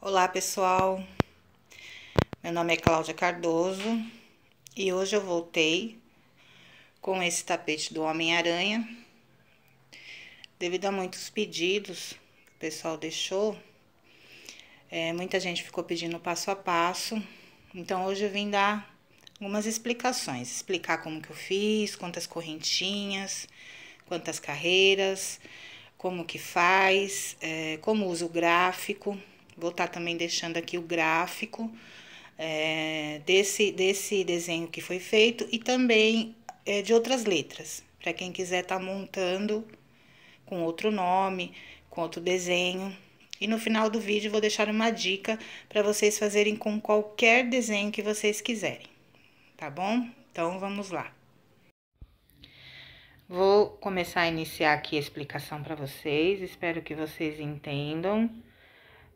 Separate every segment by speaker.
Speaker 1: Olá pessoal, meu nome é Cláudia Cardoso e hoje eu voltei com esse tapete do Homem-Aranha. Devido a muitos pedidos que o pessoal deixou, é, muita gente ficou pedindo passo a passo, então hoje eu vim dar algumas explicações, explicar como que eu fiz, quantas correntinhas, quantas carreiras, como que faz, é, como uso o gráfico Vou estar tá também deixando aqui o gráfico é, desse, desse desenho que foi feito e também é, de outras letras, para quem quiser estar tá montando com outro nome, com outro desenho. E no final do vídeo vou deixar uma dica para vocês fazerem com qualquer desenho que vocês quiserem, tá bom? Então vamos lá. Vou começar a iniciar aqui a explicação para vocês, espero que vocês entendam.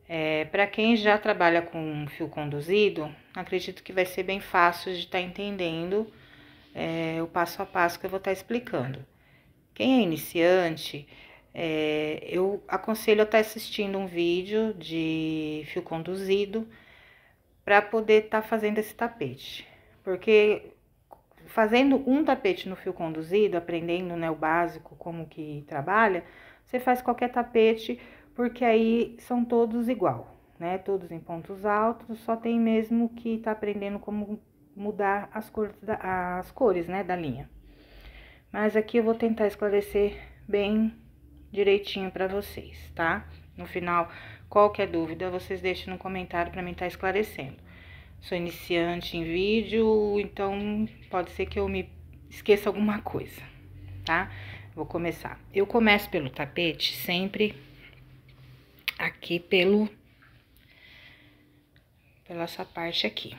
Speaker 1: É, Para quem já trabalha com fio conduzido, acredito que vai ser bem fácil de estar tá entendendo é, o passo a passo que eu vou estar tá explicando. Quem é iniciante, é, eu aconselho a estar tá assistindo um vídeo de fio conduzido para poder estar tá fazendo esse tapete, porque fazendo um tapete no fio conduzido, aprendendo né, o básico como que trabalha, você faz qualquer tapete porque aí são todos igual, né? Todos em pontos altos, só tem mesmo que tá aprendendo como mudar as cores, da, as cores, né, da linha. Mas aqui eu vou tentar esclarecer bem direitinho para vocês, tá? No final, qualquer dúvida, vocês deixem no comentário para mim estar tá esclarecendo. Sou iniciante em vídeo, então pode ser que eu me esqueça alguma coisa, tá? Vou começar. Eu começo pelo tapete sempre aqui pelo... Pela essa parte aqui,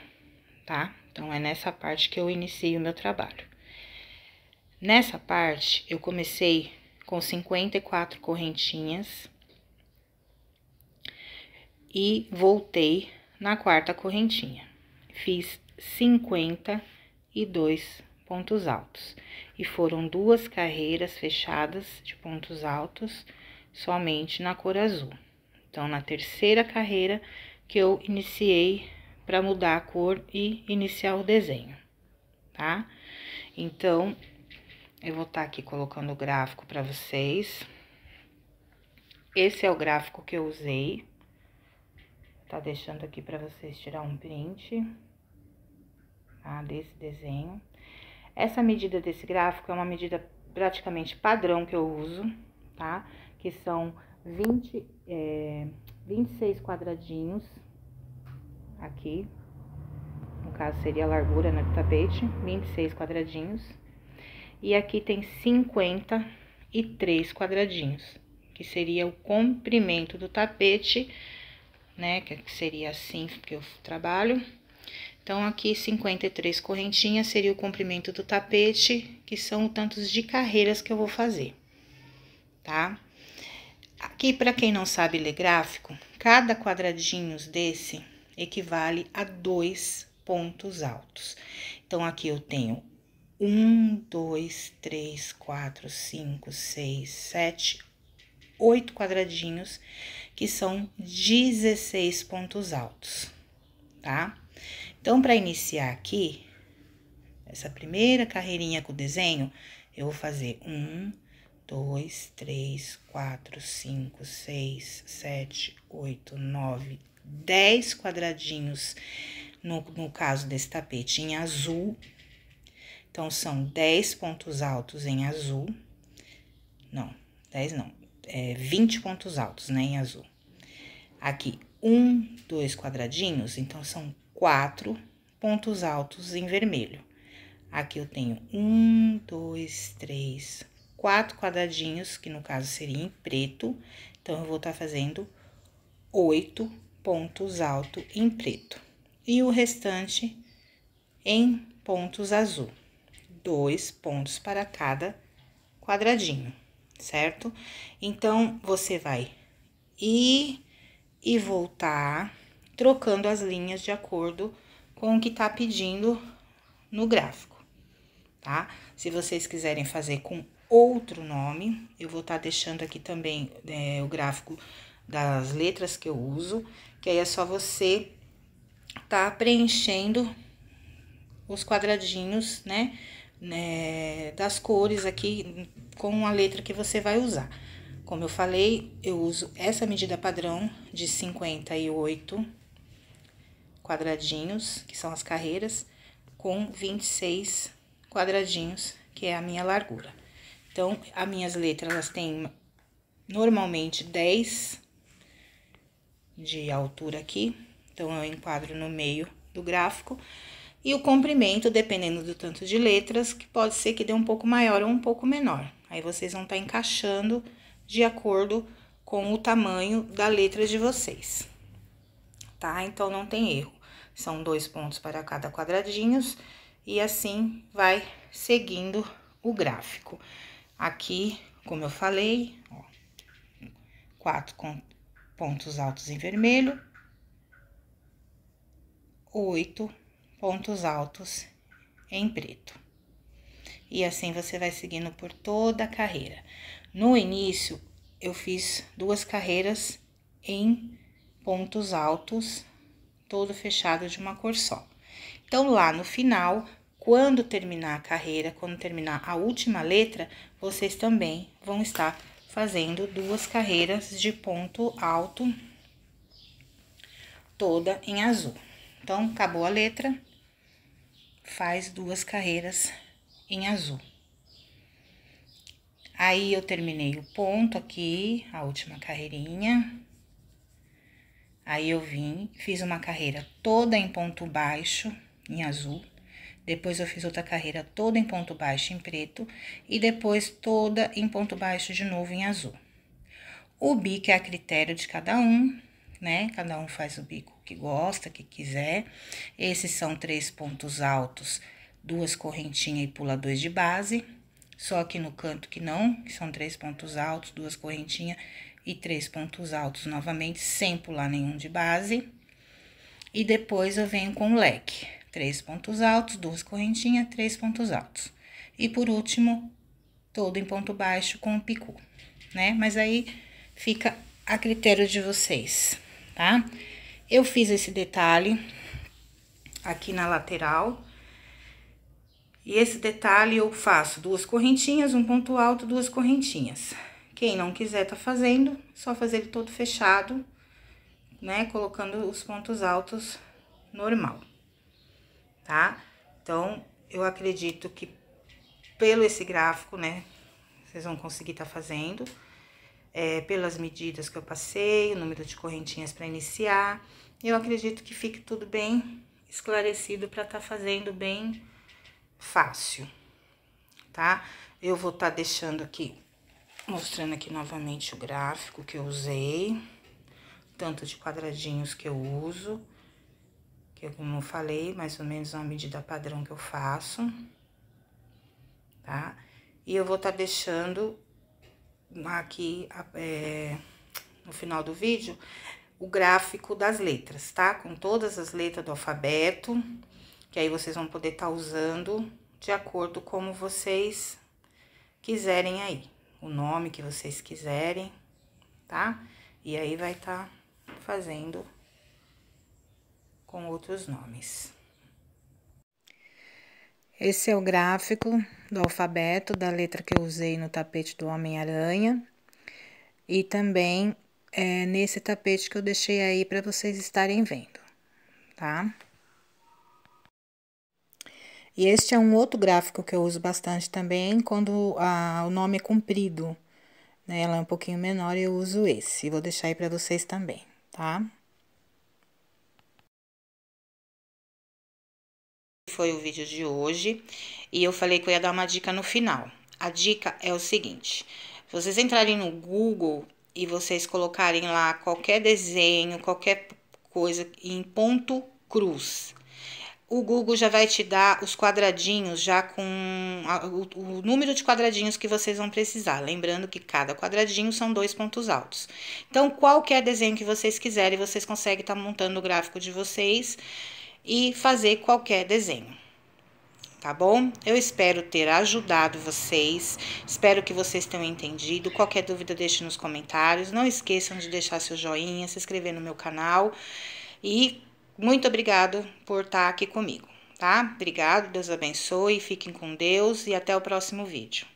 Speaker 1: tá? Então, é nessa parte que eu inicio o meu trabalho. Nessa parte, eu comecei com 54 correntinhas e voltei na quarta correntinha. Fiz 52 pontos altos e foram duas carreiras fechadas de pontos altos somente na cor azul. Então, na terceira carreira que eu iniciei para mudar a cor e iniciar o desenho, tá? Então, eu vou estar tá aqui colocando o gráfico para vocês. Esse é o gráfico que eu usei. Tá deixando aqui para vocês tirar um print, tá? Desse desenho. Essa medida desse gráfico é uma medida praticamente padrão que eu uso, tá? Que são 20 é, 26 quadradinhos aqui, no caso seria a largura né, do tapete, 26 quadradinhos. E aqui tem 53 quadradinhos, que seria o comprimento do tapete, né, que seria assim que eu trabalho. Então, aqui 53 correntinhas seria o comprimento do tapete, que são tantos de carreiras que eu vou fazer, tá? Aqui, para quem não sabe ler gráfico, cada quadradinho desse equivale a dois pontos altos. Então, aqui eu tenho um, dois, três, quatro, cinco, seis, sete, oito quadradinhos, que são 16 pontos altos, tá? Então, para iniciar aqui, essa primeira carreirinha com o desenho, eu vou fazer um, 2, 3, 4, 5, 6, 7, 8, 9, 10 quadradinhos no, no caso desse tapete em azul. Então, são 10 pontos altos em azul. Não, 10 não, é 20 pontos altos, né, em azul. Aqui, um, dois quadradinhos, então são quatro pontos altos em vermelho. Aqui eu tenho um, dois, três, quatro quadradinhos, que no caso seria em preto. Então, eu vou estar tá fazendo oito pontos altos em preto. E o restante em pontos azul. Dois pontos para cada quadradinho, certo? Então, você vai ir e voltar, trocando as linhas de acordo com o que tá pedindo no gráfico, tá? Se vocês quiserem fazer com outro nome. Eu vou estar tá deixando aqui também é, o gráfico das letras que eu uso, que aí é só você tá preenchendo os quadradinhos, né, né, das cores aqui com a letra que você vai usar. Como eu falei, eu uso essa medida padrão de 58 quadradinhos, que são as carreiras, com 26 quadradinhos, que é a minha largura. Então, as minhas letras, elas têm normalmente 10 de altura aqui. Então, eu enquadro no meio do gráfico. E o comprimento, dependendo do tanto de letras, que pode ser que dê um pouco maior ou um pouco menor. Aí, vocês vão estar tá encaixando de acordo com o tamanho da letra de vocês. Tá? Então, não tem erro. São dois pontos para cada quadradinhos. E assim vai seguindo o gráfico. Aqui, como eu falei, ó, quatro pontos altos em vermelho, oito pontos altos em preto. E assim você vai seguindo por toda a carreira. No início, eu fiz duas carreiras em pontos altos, todo fechado de uma cor só. Então, lá no final, quando terminar a carreira, quando terminar a última letra, vocês também vão estar fazendo duas carreiras de ponto alto, toda em azul. Então, acabou a letra, faz duas carreiras em azul. Aí, eu terminei o ponto aqui, a última carreirinha. Aí, eu vim, fiz uma carreira toda em ponto baixo, em azul. Depois eu fiz outra carreira toda em ponto baixo em preto e depois toda em ponto baixo de novo em azul. O bico é a critério de cada um, né? Cada um faz o bico que gosta, que quiser. Esses são três pontos altos, duas correntinhas e pula dois de base. Só aqui no canto que não, que são três pontos altos, duas correntinhas e três pontos altos novamente, sem pular nenhum de base. E depois eu venho com o leque três pontos altos, duas correntinhas, três pontos altos. E por último, todo em ponto baixo com o picô, né? Mas aí fica a critério de vocês, tá? Eu fiz esse detalhe aqui na lateral. E esse detalhe eu faço duas correntinhas, um ponto alto, duas correntinhas. Quem não quiser tá fazendo, só fazer ele todo fechado, né? Colocando os pontos altos normal tá? Então, eu acredito que pelo esse gráfico, né, vocês vão conseguir estar tá fazendo. É, pelas medidas que eu passei, o número de correntinhas para iniciar. Eu acredito que fique tudo bem esclarecido para estar tá fazendo bem fácil, tá? Eu vou estar tá deixando aqui, mostrando aqui novamente o gráfico que eu usei, tanto de quadradinhos que eu uso que como eu falei, mais ou menos uma medida padrão que eu faço, tá? E eu vou estar tá deixando aqui é, no final do vídeo o gráfico das letras, tá? Com todas as letras do alfabeto, que aí vocês vão poder estar tá usando de acordo como vocês quiserem aí, o nome que vocês quiserem, tá? E aí vai estar tá fazendo com outros nomes. Esse é o gráfico do alfabeto da letra que eu usei no tapete do Homem-Aranha e também é, nesse tapete que eu deixei aí para vocês estarem vendo, tá? E este é um outro gráfico que eu uso bastante também quando a, o nome é comprido, né? Ela é um pouquinho menor e eu uso esse. Vou deixar aí para vocês também, tá? foi o vídeo de hoje e eu falei que eu ia dar uma dica no final. A dica é o seguinte: se vocês entrarem no Google e vocês colocarem lá qualquer desenho, qualquer coisa em ponto cruz, o Google já vai te dar os quadradinhos, já com a, o, o, número de quadradinhos que vocês vão precisar. Lembrando que cada quadradinho são dois pontos altos. Então, qualquer desenho que vocês quiserem, vocês conseguem estar tá montando o gráfico de vocês e fazer qualquer desenho. Tá bom? Eu espero ter ajudado vocês. Espero que vocês tenham entendido. Qualquer dúvida, deixe nos comentários. Não esqueçam de deixar seu joinha, se inscrever no meu canal. E muito obrigado por estar aqui comigo, tá? Obrigado, Deus abençoe, fiquem com Deus e até o próximo vídeo.